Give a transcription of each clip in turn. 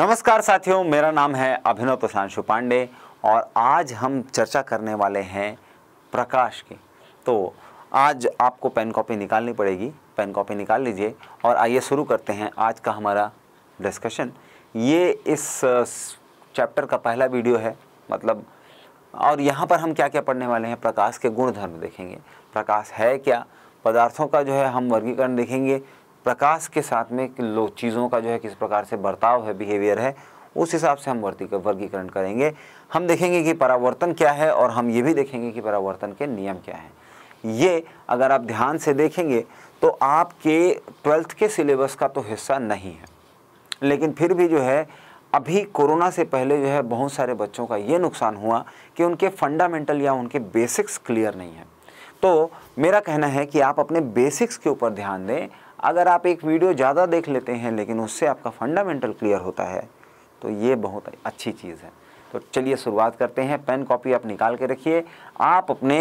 नमस्कार साथियों मेरा नाम है अभिनव प्रशांशु पांडे और आज हम चर्चा करने वाले हैं प्रकाश की तो आज आपको पेन कॉपी निकालनी पड़ेगी पेन कॉपी निकाल लीजिए और आइए शुरू करते हैं आज का हमारा डिस्कशन ये इस चैप्टर का पहला वीडियो है मतलब और यहाँ पर हम क्या क्या पढ़ने वाले हैं प्रकाश के गुणधर्म देखेंगे प्रकाश है क्या पदार्थों का जो है हम वर्गीकरण देखेंगे प्रकाश के साथ में लोग चीज़ों का जो है किस प्रकार से बर्ताव है बिहेवियर है उस हिसाब से हम वर्गीकरण करेंगे हम देखेंगे कि परावर्तन क्या है और हम ये भी देखेंगे कि परावर्तन के नियम क्या हैं ये अगर आप ध्यान से देखेंगे तो आपके ट्वेल्थ के सिलेबस का तो हिस्सा नहीं है लेकिन फिर भी जो है अभी कोरोना से पहले जो है बहुत सारे बच्चों का ये नुकसान हुआ कि उनके फंडामेंटल या उनके बेसिक्स क्लियर नहीं है तो मेरा कहना है कि आप अपने बेसिक्स के ऊपर ध्यान दें अगर आप एक वीडियो ज़्यादा देख लेते हैं लेकिन उससे आपका फंडामेंटल क्लियर होता है तो ये बहुत अच्छी चीज़ है तो चलिए शुरुआत करते हैं पेन कॉपी आप निकाल के रखिए आप अपने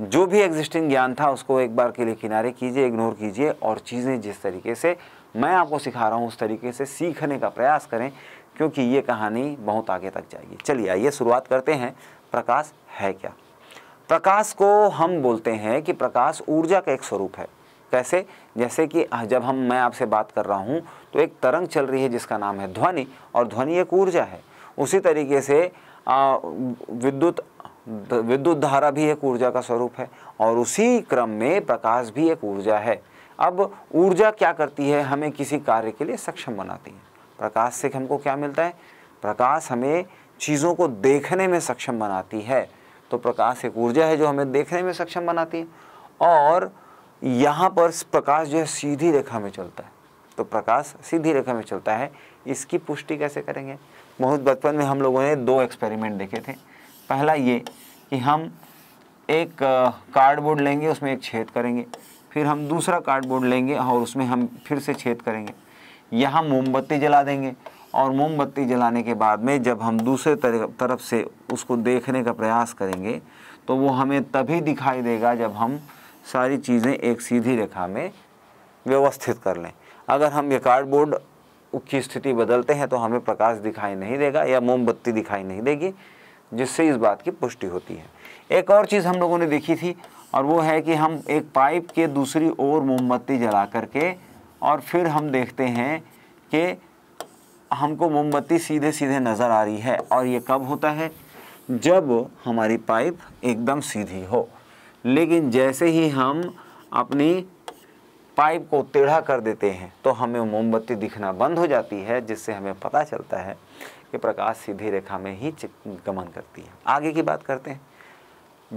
जो भी एग्जिस्टिंग ज्ञान था उसको एक बार के लिए किनारे कीजिए इग्नोर कीजिए और चीज़ें जिस तरीके से मैं आपको सिखा रहा हूँ उस तरीके से सीखने का प्रयास करें क्योंकि ये कहानी बहुत आगे तक जाएगी चलिए आइए शुरुआत करते हैं प्रकाश है क्या प्रकाश को हम बोलते हैं कि प्रकाश ऊर्जा का एक स्वरूप है कैसे जैसे कि जब हम मैं आपसे बात कर रहा हूँ तो एक तरंग चल रही है जिसका नाम है ध्वनि और ध्वनि एक ऊर्जा है उसी तरीके से विद्युत विद्युत धारा भी एक ऊर्जा का स्वरूप है और उसी क्रम में प्रकाश भी एक ऊर्जा है अब ऊर्जा क्या करती है हमें किसी कार्य के लिए सक्षम बनाती है प्रकाश से हमको क्या मिलता है प्रकाश हमें चीज़ों को देखने में सक्षम बनाती है तो प्रकाश एक ऊर्जा है जो हमें देखने में सक्षम बनाती है और यहाँ पर प्रकाश जो है सीधी रेखा में चलता है तो प्रकाश सीधी रेखा में चलता है इसकी पुष्टि कैसे करेंगे बहुत बचपन में हम लोगों ने दो एक्सपेरिमेंट देखे थे पहला ये कि हम एक कार्डबोर्ड लेंगे उसमें एक छेद करेंगे फिर हम दूसरा कार्डबोर्ड लेंगे और उसमें हम फिर से छेद करेंगे यहाँ मोमबत्ती जला देंगे और मोमबत्ती जलाने के बाद में जब हम दूसरे तरफ से उसको देखने का प्रयास करेंगे तो वो हमें तभी दिखाई देगा जब हम सारी चीज़ें एक सीधी रेखा में व्यवस्थित कर लें अगर हम ये कार्डबोर्ड की स्थिति बदलते हैं तो हमें प्रकाश दिखाई नहीं देगा या मोमबत्ती दिखाई नहीं देगी जिससे इस बात की पुष्टि होती है एक और चीज़ हम लोगों ने देखी थी और वो है कि हम एक पाइप के दूसरी ओर मोमबत्ती जला करके और फिर हम देखते हैं कि हमको मोमबत्ती सीधे सीधे नज़र आ रही है और ये कब होता है जब हमारी पाइप एकदम सीधी हो लेकिन जैसे ही हम अपनी पाइप को टेढ़ा कर देते हैं तो हमें मोमबत्ती दिखना बंद हो जाती है जिससे हमें पता चलता है कि प्रकाश सीधी रेखा में ही गमन करती है आगे की बात करते हैं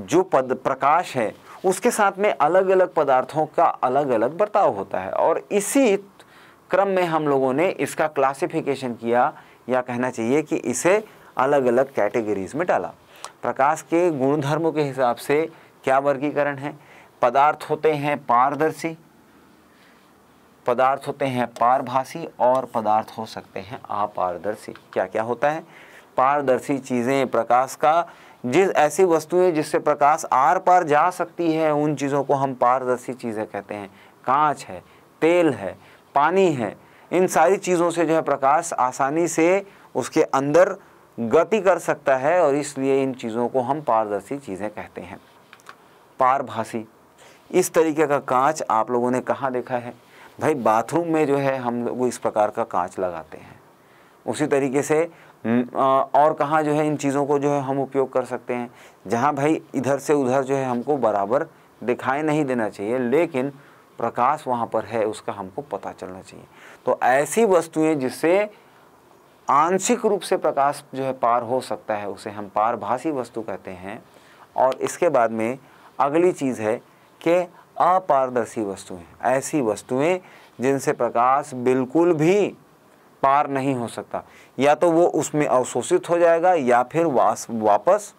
जो पद प्रकाश है उसके साथ में अलग अलग पदार्थों का अलग अलग बर्ताव होता है और इसी क्रम में हम लोगों ने इसका क्लासिफिकेशन किया या कहना चाहिए कि इसे अलग अलग कैटेगरीज में डाला प्रकाश के गुणधर्मों के हिसाब से क्या वर्गीकरण है पदार्थ होते हैं पारदर्शी पदार्थ होते हैं पारभाषी और पदार्थ हो सकते हैं अपारदर्शी क्या क्या होता है पारदर्शी चीज़ें प्रकाश का जिस ऐसी वस्तुएं जिससे प्रकाश आर पार जा सकती है उन चीज़ों को हम पारदर्शी चीज़ें कहते हैं कांच है तेल है पानी है इन सारी चीज़ों से जो है प्रकाश आसानी से उसके अंदर गति कर सकता है और इसलिए इन चीज़ों को हम पारदर्शी चीज़ें कहते हैं पारभासी इस तरीके का कांच आप लोगों ने कहाँ देखा है भाई बाथरूम में जो है हम लोग इस प्रकार का कांच लगाते हैं उसी तरीके से और कहाँ जो है इन चीज़ों को जो है हम उपयोग कर सकते हैं जहाँ भाई इधर से उधर जो है हमको बराबर दिखाई नहीं देना चाहिए लेकिन प्रकाश वहाँ पर है उसका हमको पता चलना चाहिए तो ऐसी वस्तुएँ जिससे आंशिक रूप से प्रकाश जो है पार हो सकता है उसे हम पारभाषी वस्तु कहते हैं और इसके बाद में अगली चीज़ है कि अपारदर्शी वस्तुएं ऐसी वस्तुएं जिनसे प्रकाश बिल्कुल भी पार नहीं हो सकता या तो वो उसमें अवशोषित हो जाएगा या फिर वास वापस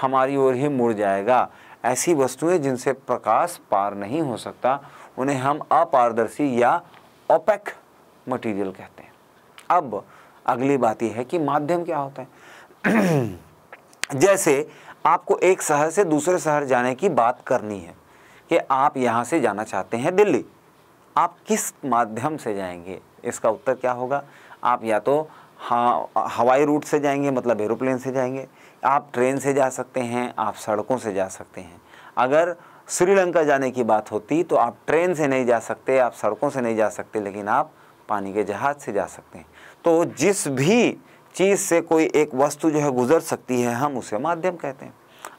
हमारी ओर ही मुड़ जाएगा ऐसी वस्तुएं जिनसे प्रकाश पार नहीं हो सकता उन्हें हम अपारदर्शी या ओपेक मटेरियल कहते हैं अब अगली बात यह है कि माध्यम क्या होता है जैसे आपको एक शहर से दूसरे शहर जाने की बात करनी है कि आप यहाँ से जाना चाहते हैं दिल्ली आप किस माध्यम से जाएंगे इसका उत्तर क्या होगा आप या तो हाँ हवाई रूट से जाएंगे मतलब एरोप्लेन से जाएंगे आप ट्रेन से जा सकते हैं आप सड़कों से जा सकते हैं अगर श्रीलंका जाने की बात होती तो आप ट्रेन से नहीं जा सकते आप सड़कों से नहीं जा सकते लेकिन आप पानी के जहाज़ से जा सकते हैं तो जिस भी चीज़ से कोई एक वस्तु जो है गुजर सकती है हम उसे माध्यम कहते हैं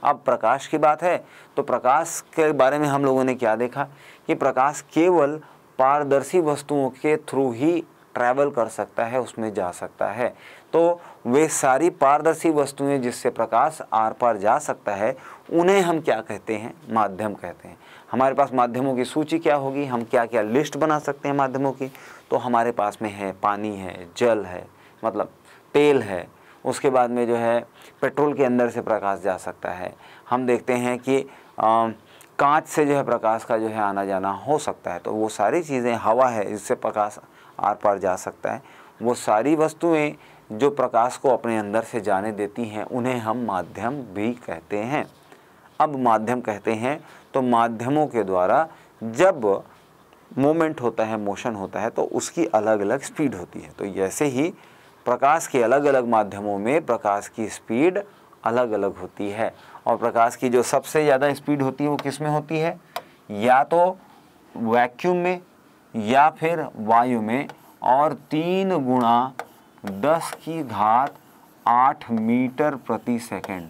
अब प्रकाश की बात है तो प्रकाश के बारे में हम लोगों ने क्या देखा कि प्रकाश केवल पारदर्शी वस्तुओं के थ्रू ही ट्रैवल कर सकता है उसमें जा सकता है तो वे सारी पारदर्शी वस्तुएं जिससे प्रकाश आर पार जा सकता है उन्हें हम क्या कहते हैं माध्यम कहते हैं हमारे पास माध्यमों की सूची क्या होगी हम क्या क्या लिस्ट बना सकते हैं माध्यमों की तो हमारे पास में है पानी है जल है मतलब तेल है उसके बाद में जो है पेट्रोल के अंदर से प्रकाश जा सकता है हम देखते हैं कि कांच से जो है प्रकाश का जो है आना जाना हो सकता है तो वो सारी चीज़ें हवा है इससे प्रकाश आर पार जा सकता है वो सारी वस्तुएं जो प्रकाश को अपने अंदर से जाने देती हैं उन्हें हम माध्यम भी कहते हैं अब माध्यम कहते हैं तो माध्यमों के द्वारा जब मोमेंट होता है मोशन होता है तो उसकी अलग अलग स्पीड होती है तो जैसे ही प्रकाश के अलग अलग माध्यमों में प्रकाश की स्पीड अलग अलग होती है और प्रकाश की जो सबसे ज़्यादा स्पीड होती है वो किस में होती है या तो वैक्यूम में या फिर वायु में और तीन गुणा दस की घात आठ मीटर प्रति सेकंड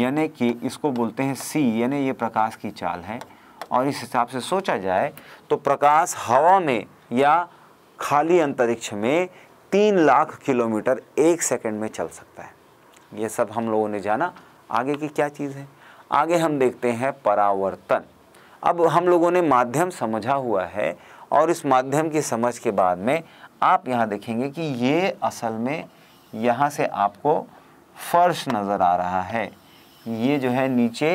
यानी कि इसको बोलते हैं सी यानी ये प्रकाश की चाल है और इस हिसाब से सोचा जाए तो प्रकाश हवा में या खाली अंतरिक्ष में तीन लाख किलोमीटर एक सेकंड में चल सकता है ये सब हम लोगों ने जाना आगे की क्या चीज़ है आगे हम देखते हैं परावर्तन अब हम लोगों ने माध्यम समझा हुआ है और इस माध्यम की समझ के बाद में आप यहाँ देखेंगे कि ये असल में यहाँ से आपको फर्श नज़र आ रहा है ये जो है नीचे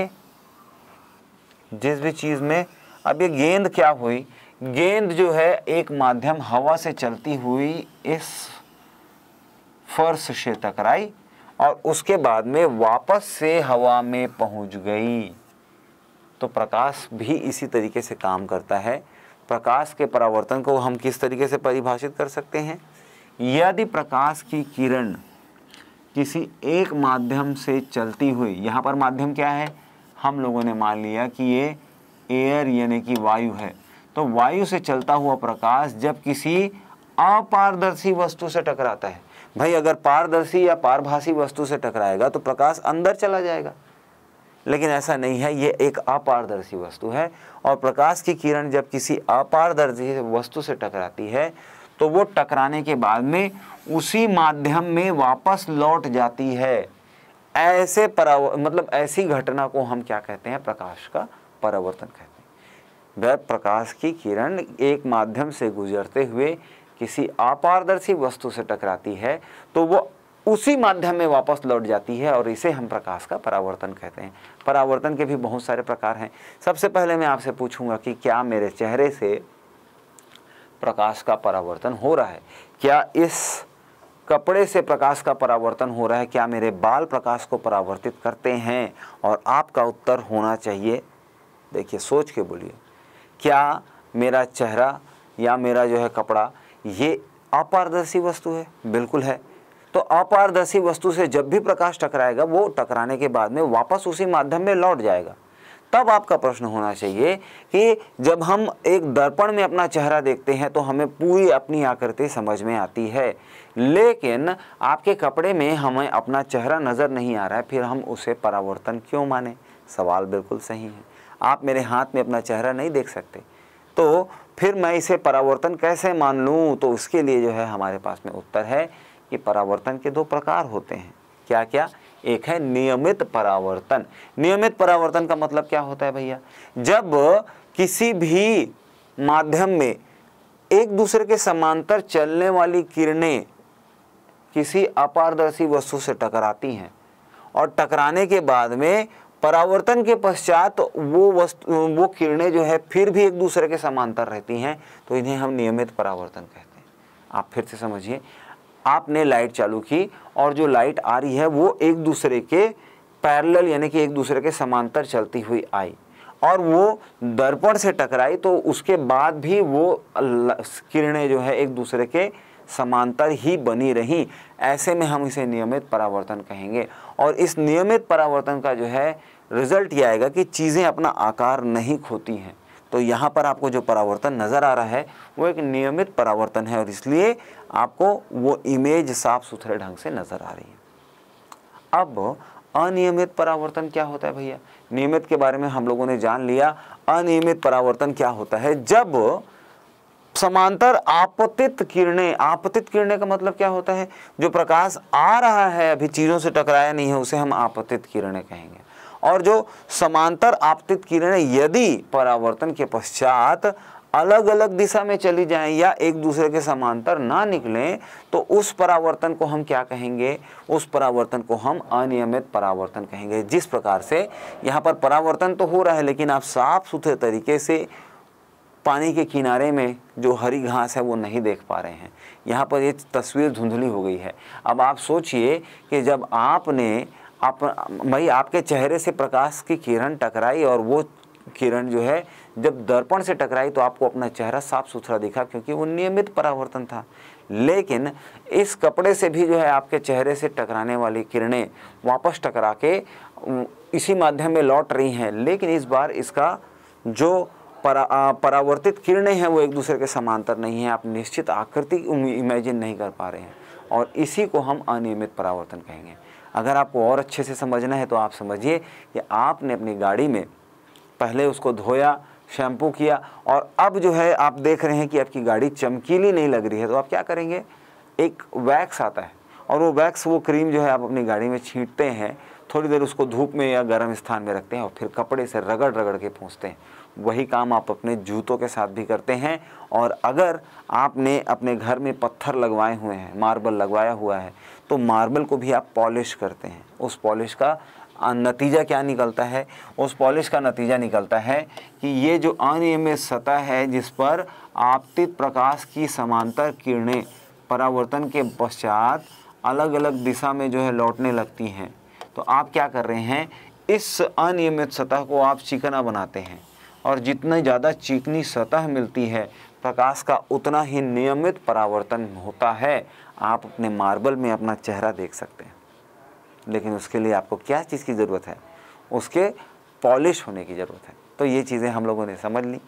जिस भी चीज़ में अब ये गेंद क्या हुई गेंद जो है एक माध्यम हवा से चलती हुई इस फर्श से टकराई और उसके बाद में वापस से हवा में पहुंच गई तो प्रकाश भी इसी तरीके से काम करता है प्रकाश के परावर्तन को हम किस तरीके से परिभाषित कर सकते हैं यदि प्रकाश की किरण किसी एक माध्यम से चलती हुई यहाँ पर माध्यम क्या है हम लोगों ने मान लिया कि ये एयर यानी कि वायु है तो वायु से चलता हुआ प्रकाश जब किसी अपारदर्शी वस्तु से टकराता है भाई अगर पारदर्शी या पारभाषी वस्तु से टकराएगा तो प्रकाश अंदर चला जाएगा लेकिन ऐसा नहीं है ये एक अपारदर्शी वस्तु है और प्रकाश की किरण जब किसी अपारदर्शी वस्तु से टकराती है तो वो टकराने के बाद में उसी माध्यम में वापस लौट जाती है ऐसे पराव मतलब ऐसी घटना को हम क्या कहते हैं प्रकाश का परावर्तन कहते हैं वह प्रकाश की किरण एक माध्यम से गुजरते हुए किसी अपारदर्शी वस्तु से टकराती है तो वो उसी माध्यम में वापस लौट जाती है और इसे हम प्रकाश का परावर्तन कहते हैं परावर्तन के भी बहुत सारे प्रकार हैं सबसे पहले मैं आपसे पूछूंगा कि क्या मेरे चेहरे से प्रकाश का परावर्तन हो रहा है क्या इस कपड़े से प्रकाश का परावर्तन हो रहा है क्या मेरे बाल प्रकाश को परावर्तित करते हैं और आपका उत्तर होना चाहिए देखिए सोच के बोलिए क्या मेरा चेहरा या मेरा जो है कपड़ा ये अपारदर्शी वस्तु है बिल्कुल है तो अपारदर्शी वस्तु से जब भी प्रकाश टकराएगा वो टकराने के बाद में वापस उसी माध्यम में लौट जाएगा तब आपका प्रश्न होना चाहिए कि जब हम एक दर्पण में अपना चेहरा देखते हैं तो हमें पूरी अपनी आकृति समझ में आती है लेकिन आपके कपड़े में हमें अपना चेहरा नज़र नहीं आ रहा है फिर हम उसे परावर्तन क्यों माने सवाल बिल्कुल सही है आप मेरे हाथ में अपना चेहरा नहीं देख सकते तो फिर मैं इसे परावर्तन कैसे मान लूँ तो उसके लिए जो है हमारे पास में उत्तर है कि परावर्तन के दो प्रकार होते हैं क्या क्या एक है नियमित परावर्तन नियमित परावर्तन का मतलब क्या होता है भैया जब किसी भी माध्यम में एक दूसरे के समांतर चलने वाली किरणें किसी अपारदर्शी वस्तु से टकराती हैं और टकराने के बाद में परावर्तन के पश्चात वो वस्तु वो किरणें जो है फिर भी एक दूसरे के समांतर रहती हैं तो इन्हें हम नियमित परावर्तन कहते हैं आप फिर से समझिए आपने लाइट चालू की और जो लाइट आ रही है वो एक दूसरे के पैरेलल यानी कि एक दूसरे के समांतर चलती हुई आई और वो दर्पण से टकराई तो उसके बाद भी वो किरणें जो है एक दूसरे के समांतर ही बनी रहीं ऐसे में हम इसे नियमित परावर्तन कहेंगे और इस नियमित परावर्तन का जो है रिजल्ट ये आएगा कि चीज़ें अपना आकार नहीं खोती हैं तो यहाँ पर आपको जो परावर्तन नज़र आ रहा है वो एक नियमित परावर्तन है और इसलिए आपको वो इमेज साफ सुथरे ढंग से नज़र आ रही है अब अनियमित परावर्तन क्या होता है भैया नियमित के बारे में हम लोगों ने जान लिया अनियमित परावर्तन क्या होता है जब समांतर आपतित किरणें आपतित किरणें का मतलब क्या होता है जो प्रकाश आ रहा है अभी चीज़ों से टकराया नहीं है उसे हम आपतित किरणें कहेंगे और जो समांतर आपतित किरणें यदि परावर्तन के पश्चात अलग अलग दिशा में चली जाएं या एक दूसरे के समांतर ना निकलें तो उस परावर्तन को हम क्या कहेंगे उस परावर्तन को हम अनियमित परावर्तन कहेंगे जिस प्रकार से यहाँ पर परावर्तन तो हो रहा है लेकिन आप साफ सुथरे तरीके से पानी के किनारे में जो हरी घास है वो नहीं देख पा रहे हैं यहाँ पर ये तस्वीर धुंधली हो गई है अब आप सोचिए कि जब आपने आप भाई आपके चेहरे से प्रकाश की किरण टकराई और वो किरण जो है जब दर्पण से टकराई तो आपको अपना चेहरा साफ सुथरा दिखा क्योंकि वो नियमित परावर्तन था लेकिन इस कपड़े से भी जो है आपके चेहरे से टकराने वाली किरणें वापस टकरा के इसी माध्यम में लौट रही हैं लेकिन इस बार इसका जो परा परावर्तित किरणें हैं वो एक दूसरे के समांतर नहीं हैं आप निश्चित आकृति इमेजिन नहीं कर पा रहे हैं और इसी को हम अनियमित परावर्तन कहेंगे अगर आपको और अच्छे से समझना है तो आप समझिए कि आपने अपनी गाड़ी में पहले उसको धोया शैम्पू किया और अब जो है आप देख रहे हैं कि आपकी गाड़ी चमकीली नहीं लग रही है तो आप क्या करेंगे एक वैक्स आता है और वो वैक्स वो क्रीम जो है आप अपनी गाड़ी में छींटते हैं थोड़ी देर उसको धूप में या गर्म स्थान में रखते हैं और फिर कपड़े से रगड़ रगड़ के पहुँचते हैं वही काम आप अपने जूतों के साथ भी करते हैं और अगर आपने अपने घर में पत्थर लगवाए हुए हैं मार्बल लगवाया हुआ है तो मार्बल को भी आप पॉलिश करते हैं उस पॉलिश का नतीजा क्या निकलता है उस पॉलिश का नतीजा निकलता है कि ये जो अनियमित सतह है जिस पर आपतित प्रकाश की समांतर किरणें परावर्तन के पश्चात अलग अलग दिशा में जो है लौटने लगती हैं तो आप क्या कर रहे हैं इस अनियमित सतह को आप चिकना बनाते हैं और जितनी ज़्यादा चिकनी सतह मिलती है प्रकाश का उतना ही नियमित परावर्तन होता है आप अपने मार्बल में अपना चेहरा देख सकते हैं लेकिन उसके लिए आपको क्या चीज़ की ज़रूरत है उसके पॉलिश होने की ज़रूरत है तो ये चीज़ें हम लोगों ने समझ ली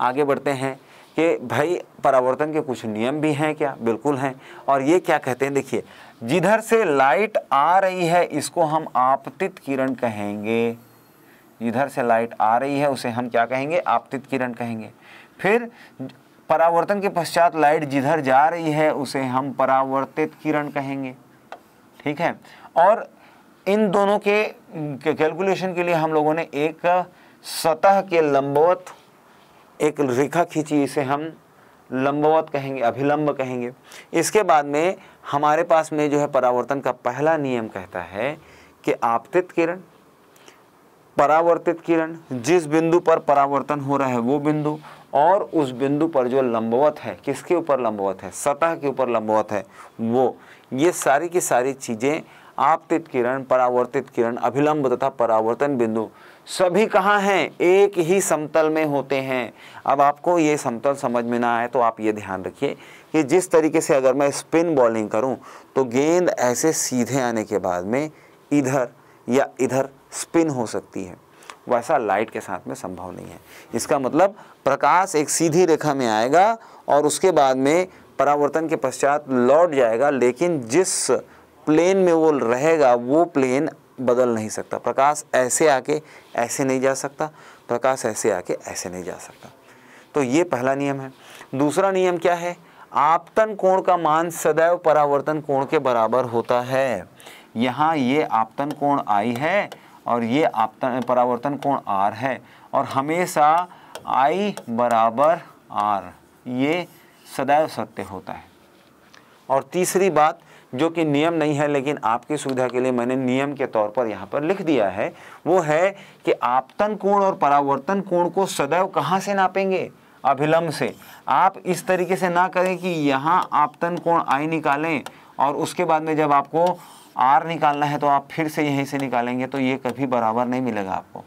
आगे बढ़ते हैं कि भाई परावर्तन के कुछ नियम भी हैं क्या बिल्कुल हैं और ये क्या कहते हैं देखिए जिधर से लाइट आ रही है इसको हम आपतित किरण कहेंगे इधर से लाइट आ रही है उसे हम क्या कहेंगे आपतित किरण कहेंगे फिर परावर्तन के पश्चात लाइट जिधर जा रही है उसे हम परावर्तित किरण कहेंगे ठीक है और इन दोनों के कैलकुलेशन के लिए हम लोगों ने एक सतह के लंबवत एक रेखा खींची इसे हम लंबवत कहेंगे अभिलंब कहेंगे इसके बाद में हमारे पास में जो है परावर्तन का पहला नियम कहता है कि आपतित किरण परावर्तित किरण जिस बिंदु पर परावर्तन हो रहा है वो बिंदु और उस बिंदु पर जो लंबवत है किसके ऊपर लंबवत है सतह के ऊपर लंबवत है वो ये सारी की सारी चीज़ें आपतित किरण परावर्तित किरण अभिलंब तथा परावर्तन बिंदु सभी कहाँ हैं एक ही समतल में होते हैं अब आपको ये समतल समझ में ना आए तो आप ये ध्यान रखिए कि जिस तरीके से अगर मैं स्पिन बॉलिंग करूँ तो गेंद ऐसे सीधे आने के बाद में इधर या इधर स्पिन हो सकती है वैसा लाइट के साथ में संभव नहीं है इसका मतलब प्रकाश एक सीधी रेखा में आएगा और उसके बाद में परावर्तन के पश्चात लौट जाएगा लेकिन जिस प्लेन में वो रहेगा वो प्लेन बदल नहीं सकता प्रकाश ऐसे आके ऐसे नहीं जा सकता प्रकाश ऐसे आके ऐसे नहीं जा सकता तो ये पहला नियम है दूसरा नियम क्या है आपतन कोण का मान सदैव परावर्तन कोण के बराबर होता है यहाँ ये आपतन कोण आई है और ये आपतन परावर्तन कोण आर है और हमेशा आई बराबर आर ये सदैव सत्य होता है और तीसरी बात जो कि नियम नहीं है लेकिन आपकी सुविधा के लिए मैंने नियम के तौर पर यहाँ पर लिख दिया है वो है कि आपतन कोण और परावर्तन कोण को सदैव कहाँ से नापेंगे अभिलंब से आप इस तरीके से ना करें कि यहाँ आपतन कोण आई निकालें और उसके बाद में जब आपको आर निकालना है तो आप फिर से यहीं से निकालेंगे तो ये कभी बराबर नहीं मिलेगा आपको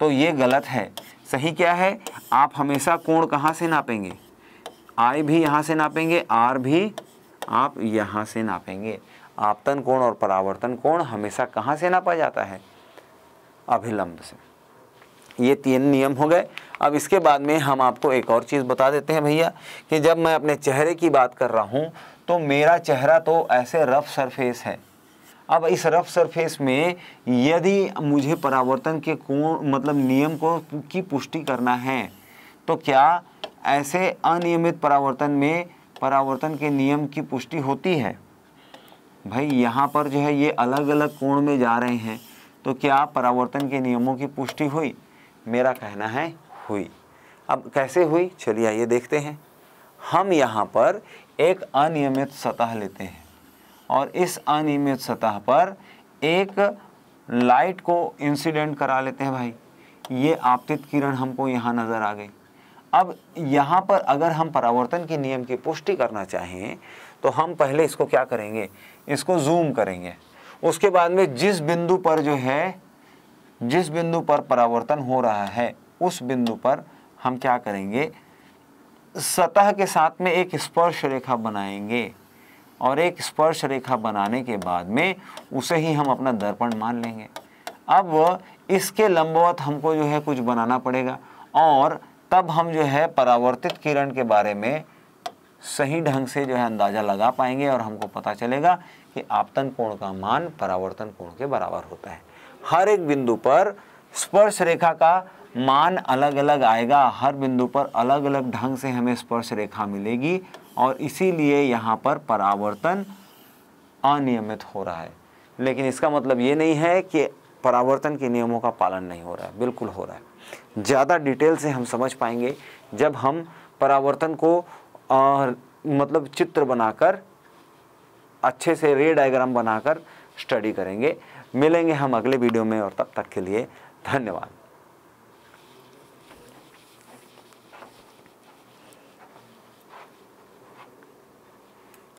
तो ये गलत है सही क्या है आप हमेशा कोण कहाँ से नापेंगे आई भी यहाँ से नापेंगे आर भी आप यहाँ से नापेंगे आपतन कोण और परावर्तन कोण हमेशा कहाँ से नापा जाता है अभिलंब से ये तीन नियम हो गए अब इसके बाद में हम आपको एक और चीज़ बता देते हैं भैया कि जब मैं अपने चेहरे की बात कर रहा हूँ तो मेरा चेहरा तो ऐसे रफ सरफेस है अब इस रफ सरफेस में यदि मुझे परावर्तन के कोण मतलब नियम को की पुष्टि करना है तो क्या ऐसे अनियमित परावर्तन में परावर्तन के नियम की पुष्टि होती है भाई यहाँ पर जो है ये अलग अलग कोण में जा रहे हैं तो क्या परावर्तन के नियमों की पुष्टि हुई मेरा कहना है हुई अब कैसे हुई चलिए आइए देखते हैं हम यहाँ पर एक अनियमित सतह लेते हैं और इस अनियमित सतह पर एक लाइट को इंसिडेंट करा लेते हैं भाई ये आपतित किरण हमको यहाँ नज़र आ गई अब यहाँ पर अगर हम परावर्तन के नियम की पुष्टि करना चाहें तो हम पहले इसको क्या करेंगे इसको जूम करेंगे उसके बाद में जिस बिंदु पर जो है जिस बिंदु पर परावर्तन हो रहा है उस बिंदु पर हम क्या करेंगे सतह के साथ में एक स्पर्श रेखा बनाएंगे और एक स्पर्श रेखा बनाने के बाद में उसे ही हम अपना दर्पण मान लेंगे अब इसके लंबवत हमको जो है कुछ बनाना पड़ेगा और तब हम जो है परावर्तित किरण के बारे में सही ढंग से जो है अंदाज़ा लगा पाएंगे और हमको पता चलेगा कि आपतन कोण का मान परावर्तन कोण के बराबर होता है हर एक बिंदु पर स्पर्श रेखा का मान अलग अलग आएगा हर बिंदु पर अलग अलग ढंग से हमें स्पर्श रेखा मिलेगी और इसीलिए यहाँ पर परावर्तन अनियमित हो रहा है लेकिन इसका मतलब ये नहीं है कि परावर्तन के नियमों का पालन नहीं हो रहा है बिल्कुल हो रहा है ज़्यादा डिटेल से हम समझ पाएंगे जब हम परावर्तन को आ, मतलब चित्र बनाकर अच्छे से रे डायग्राम बनाकर स्टडी करेंगे मिलेंगे हम अगले वीडियो में और तब तक के लिए धन्यवाद